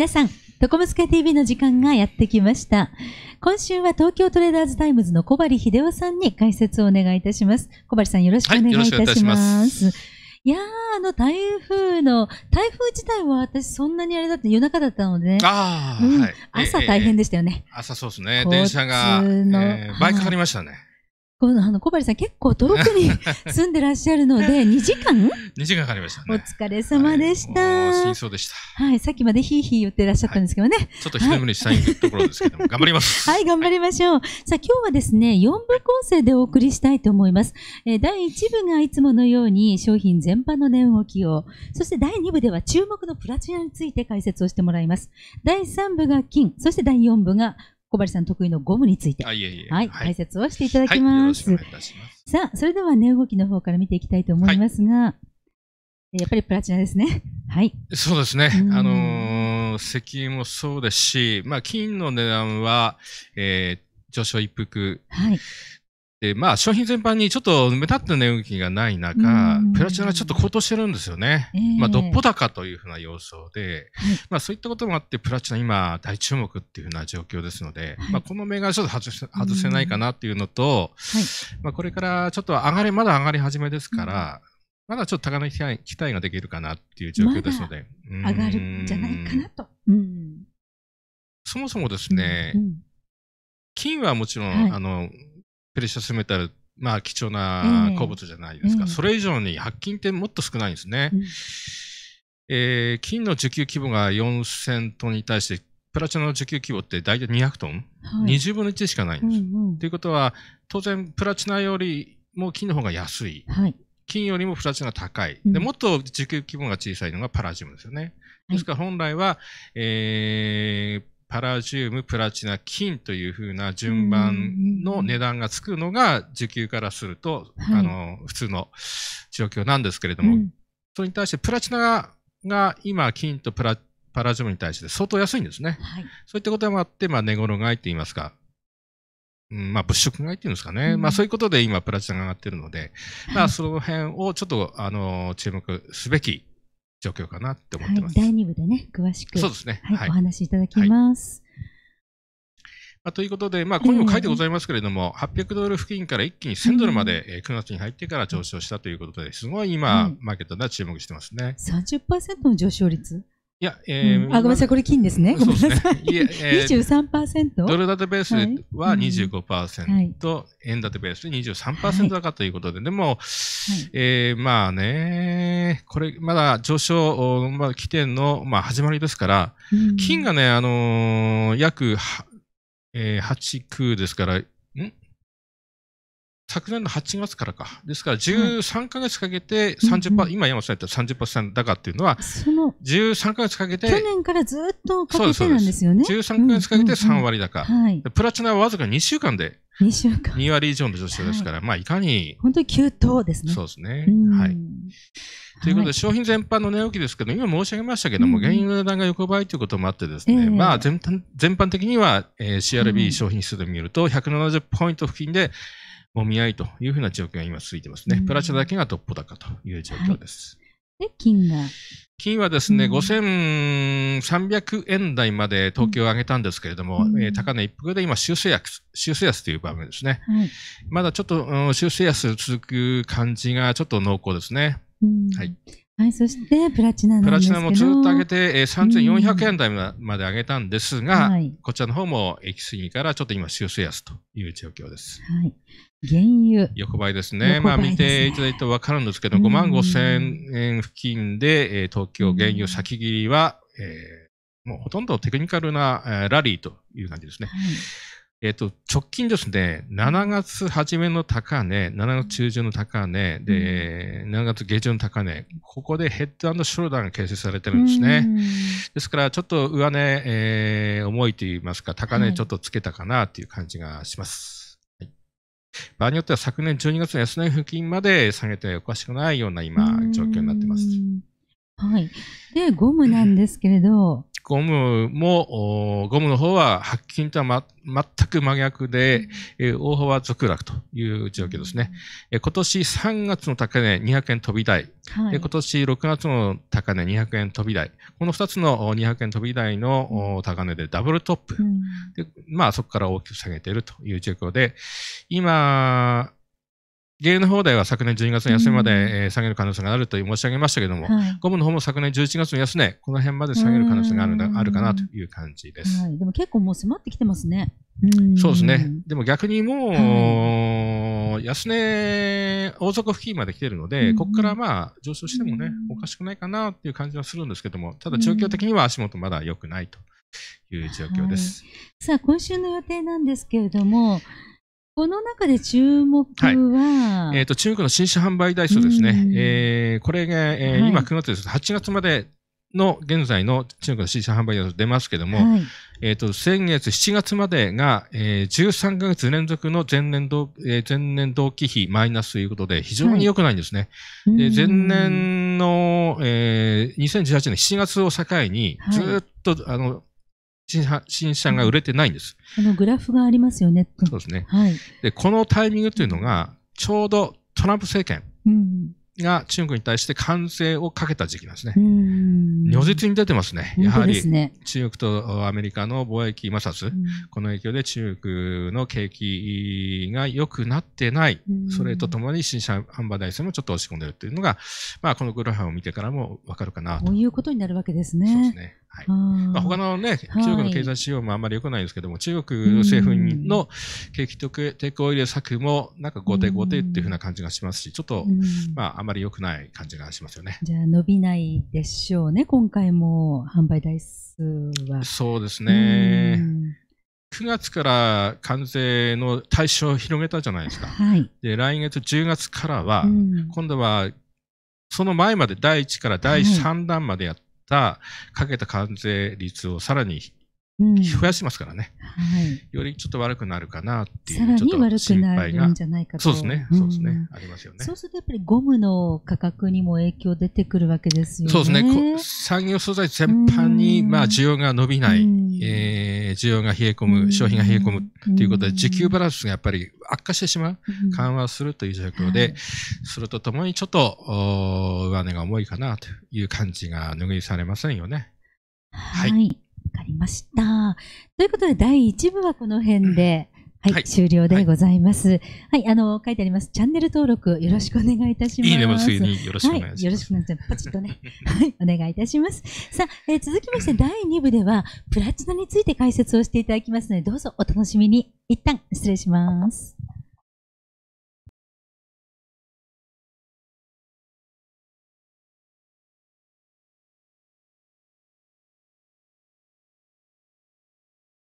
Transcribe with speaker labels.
Speaker 1: 皆さん、トコムスケ TV の時間がやってきました。今週は東京トレーダーズタイムズの小針秀夫さんに解説をお願いいたします。小針さんよろしくお願いいたします。い、やー、あの台風の、台風自体は私そんなにあれだって夜中だったので、あうん、はい、朝大変でしたよね。
Speaker 2: えー、朝そうですね。電車が、えー、倍かかりました
Speaker 1: ね。このあの小針さん、結構遠くに 住んでらっしゃるので、2時間
Speaker 2: ?2 時間かかりました、ね、お
Speaker 1: 疲れ様でした。はい、真相でした。はい、さっきまでヒーヒー言ってらっしゃったんですけどね。はい、ちょっと一眠りしたいところですけども、頑張ります。はい、頑張りましょう。さあ、今日はですね、4部構成でお送りしたいと思います。えー、第1部がいつものように商品全般の値動きを、そして第2部では注目のプラチナについて解説をしてもらいます。第3部が金、そして第4部が小針さん得意のゴムについて、いえいえはい、はい、解説をしていただきます。さあ、それでは値、動きの方から見ていきたいと思いますが、はい、やっぱりプラチナですね。はい。
Speaker 2: そうですね。あのー、石油もそうですし、まあ、金の値段は、えー、上昇一服。はい。で、まあ、商品全般にちょっと目立った値動きがない中、プラチナがちょっと高騰してるんですよね。えー、まあ、どっぽ高というふうな様相で、はい、まあ、そういったこともあって、プラチナ今、大注目っていうふうな状況ですので、はい、まあ、この銘柄はちょっと外せ外せないかなっていうのと、はい、まあ、これからちょっと上がり、まだ上がり始めですから、まだちょっと高値期待ができるかなっていう状況ですので。上がるんじゃないかなと。そもそもですね、うんうん、金はもちろん、あの、レッシャスメタル、まあ貴重な鉱物じゃないですか。それ以上に白金ってもっと少ないんですね。うん、えー、金の需給規模が4000トンに対して、プラチナの需給規模って大体200トン、はい、?20 分の1しかないんです。と、うんうん、いうことは、当然プラチナよりも金の方が安い。はい金よりもプラチナが高い。で、もっと需給規模が小さいのがパラジウムですよね。ですから本来は、えー、パラジウム、プラチナ、金というふうな順番の値段がつくのが受給からすると、あの普通の状況なんですけれども、それに対してプラチナが今、金とプラパラジウムに対して相当安いんですね。はい、そういったこともあって、まあ、値頃買いって言いますか、うん、まあ、物色買いっていうんですかね。うん、まあ、そういうことで今、プラチナが上がってるので、まあ、その辺をちょっと、あの、注目すべき状況かなって
Speaker 1: 思ってます。はい、第2部でね、詳しく。そうですね。はい、はい、お話しいただきます。
Speaker 2: まあ、ということで、まあ、ここにも書いてございますけれども、えー、800ドル付近から一気に1000ドルまで、えー、9月に入ってから上昇したということですごい今、マーケットでは注目してます
Speaker 1: ね。30%の上昇率
Speaker 2: いや、えー、うん、あ、ごめんなさい、
Speaker 1: これ金ですね。ごめんなさい。ね、
Speaker 2: いえー、
Speaker 1: 23%? ドル
Speaker 2: 建てベースは25%、ーセ
Speaker 1: ント、
Speaker 2: 円建てベースで23%だかということで、はい、でも、はい、えー、まあね、これ、まだ上昇、まあ、起点の、まあ、始まりですから、うん、金がね、あのー、約、えー、8、9ですから、ん昨年の8月からか。ですから、13か月かけて30%、はい、今山さん言った30%高っていうのは、
Speaker 1: 13
Speaker 2: か月かけて、去年
Speaker 1: からずっとかけてなんですよね。13か月かけて3割
Speaker 2: 高。プラチナはわずか2週間で、
Speaker 1: 2
Speaker 2: 割以上の上昇ですから、はい、まあ、いかに。
Speaker 1: 本当に急騰ですね。そうですね。はい。
Speaker 2: ということで、商品全般の値動きですけど、今申し上げましたけども、原油の値段が横ばいということもあってですね、まあ全、全般的には、えー、CRB 商品数で見ると、170ポイント付近で、うんもみ合いというふうな状況が今続いてますね。プラチナだけがトップ高という状況です。はい、で、金が金はですね、うん、5300円台まで東京を上げたんですけれども、うん、えー、高値一服で今修正安、修正安という場面ですね。はい、まだちょっと、うん、修正安続く感じがちょっと濃厚ですね。
Speaker 1: はい、はい、そしてプラチナプラチナもずっと上げて、えー、
Speaker 2: 3400円台まで上げたんですが、うんはい、こちらの方も行き過ぎからちょっと今、修正安という状況です。
Speaker 1: はい、原油。
Speaker 2: 横ばいですね。すねまあ見ていただいて分かるんですけど、うん、5万5000円付近で、えー、東京原油先切りは、えー、もうほとんどテクニカルな、えー、ラリーという感じですね。はいえっと、直近ですね、7月初めの高値、7月中旬の高値、で、7月下旬の高値、ここでヘッドショルダーが形成されてるんですね。ですから、ちょっと上値、えー、重いと言いますか、高値ちょっとつけたかなという感じがします。はい、場合によっては昨年12月の安値付近まで下げておかしくないような今、状
Speaker 1: 況になってます。はい。で、ゴムなんですけれど、
Speaker 2: ゴムも、ゴムの方は白金とは、ま、全く真逆で、え大幅続落という状況ですね。え今年3月の高値200円飛び台、はい、今年6月の高値200円飛び台、この2つの200円飛び台の高値でダブルトップ、うん、でまあ、そこから大きく下げているという状況で、今、原油の方では昨年12月の安値まで、うん、えー、下げる可能性があると申し上げましたけれども、はい、ゴムの方も昨年11月の安値、この辺まで下げる可能性があるあるかなという感じ
Speaker 1: です、はい、でも結構もう迫ってきてますね。うん、そうですね。
Speaker 2: でも逆にもう、安値、大底付近まで来てるので、ここからまあ上昇してもね、おかしくないかなという感じはするんですけども、ただ状況的には足元まだ良くないという状況です。
Speaker 1: はい、さあ、今週の予定なんですけれども、この中で注目は、は
Speaker 2: い、えっ、ー、と、中国の新車販売台数ですね。えー、これが、えー、はい、今9月です。8月までの現在の中国の新車販売台数出ますけども、はい、えっ、ー、と、先月7月までが、えー、13か月連続の前年同、えー、前年同期比マイナスということで、非常に良くないんですね。はい、で前年の、えー、2018年7月を境に、ずっと、あの、新新車が売れてないんです。
Speaker 1: あのグラフがありますよね。そうですね。はい。
Speaker 2: で、このタイミングというのが、ちょうどトランプ政権が中国に対して関税をかけた時期なんですね。如実に出てますね。やはり中国とアメリカの貿易摩擦、この影響で中国の景気が良くなってない、それとともに新車販売台数もちょっと落ち込んでるというのが、まあ、このグラフを見てからもわかるかなと。
Speaker 1: こういうことになるわけですね。そうですね。はいま
Speaker 2: あ、他のね、中国の経済指標もあんまり良くないですけども、はい、中国政府の景気抵抗入れ策も、なんか後手後手っていうふうな感じがしますし、ちょっと、まあ、あまり良くない感じがしますよね。
Speaker 1: じゃあ、伸びないでしょうね、今回も販売台数は。そうですね。
Speaker 2: 9月から関税の対象を広げたじゃないですか。はい、で来月10月からは、今度はその前まで第1から第3弾までやったかけた関税率をさらに増やしますからね、
Speaker 1: はい、
Speaker 2: よりちょっと悪くなるかなっていう、ちょっと心配が、そうですね、そうですね、ありますよね。そう
Speaker 1: するとやっぱりゴムの価格にも影響出てくるわけですよね。そうですね、
Speaker 2: 産業素材全般に、まあ、需要が伸びない、えー、需要が冷え込む、消費が冷え込むということで、需給バランスがやっぱり悪化してしまう、緩和するという状況で、それとともにちょっと上値が重いかなという感じが拭いされませんよね。
Speaker 1: はいかりました。ということで、第1部はこの辺で、はい、はい、終了でございます、はい。はい、あの、書いてあります。チャンネル登録よろしくお願いいたします。いいね、もすぐによろしくお願いします。はい、よろしくお願いします。パチッとね。はい、お願いいたします。さあ、えー、続きまして第2部では、プラチナについて解説をしていただきますので、どうぞお楽しみに。一旦失礼します。